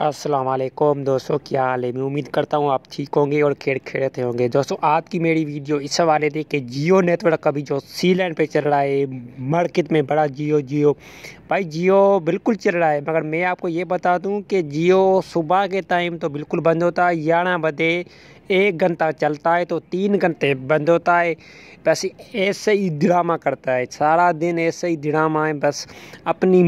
असलम दोस्तों क्या हाल है मैं उम्मीद करता हूँ आप ठीक होंगे और खेल खेलते होंगे दोस्तों आज की मेरी वीडियो इस हवाले थी कि जियो नेटवर्क अभी जो सी लैंड पर चल रहा है मार्केट में बड़ा जियो जियो भाई जियो बिल्कुल चल रहा है मगर मैं आपको ये बता दूँ कि जियो सुबह के टाइम तो बिल्कुल बंद होता है ग्यारह बजे एक घंटा चलता है तो तीन घंटे बंद होता है बस ऐसे ही ड्रामा करता है सारा दिन ऐसे ही ड्रामा है बस अपनी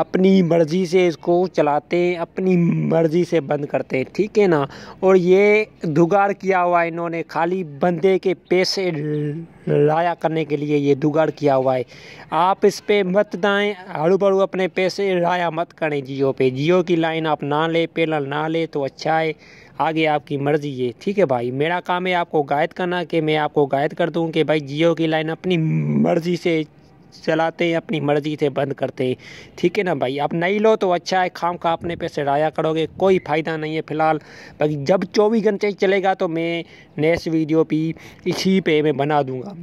अपनी मर्ज़ी से इसको चलाते हैं अपनी मर्ज़ी से बंद करते हैं ठीक है ना और ये दुगाड़ किया हुआ है इन्होंने खाली बंदे के पैसे लाया करने के लिए ये दुगाड़ किया हुआ है आप इस पर मत दाएँ हड़ू भड़ू अपने पैसे लाया मत करें जियो पे जियो की लाइन आप ना ले पेनल ना ले तो अच्छा है आगे आपकी मर्ज़ी है ठीक है भाई मेरा काम है आपको गायद करना कि मैं आपको गायद कर दूँ कि भाई जियो की लाइन अपनी मर्ज़ी से चलाते हैं अपनी मर्ज़ी से बंद करते हैं ठीक है ना भाई आप नहीं लो तो अच्छा है खाम का अपने पैसे चढ़ाया करोगे कोई फ़ायदा नहीं है फ़िलहाल बाकी जब चौबीस घंटे चलेगा तो मैं नेक्स्ट वीडियो भी इसी पे मैं बना दूँगा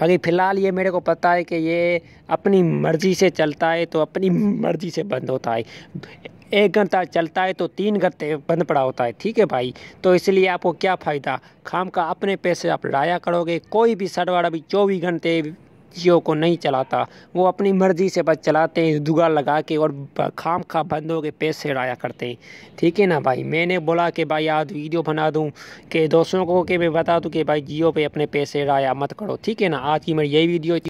बाकी फ़िलहाल ये मेरे को पता है कि ये अपनी मर्ज़ी से चलता है तो अपनी मर्ज़ी से बंद होता है एक घंटा चलता है तो तीन घंटे बंद पड़ा होता है ठीक है भाई तो इसलिए आपको क्या फ़ायदा खाम का अपने पैसे आप लाया करोगे कोई भी सर्वर अभी चौबीस घंटे जियो को नहीं चलाता वो अपनी मर्ज़ी से बस चलाते हैं दुगा लगा के और खाम खा बंदों के पैसे राया करते हैं ठीक है ना भाई मैंने बोला कि भाई आज वीडियो बना दूं कि दोस्तों को कि मैं बता दूं कि भाई जियो पे अपने पैसे राया मत करो ठीक है ना आज की मेरी यही वीडियो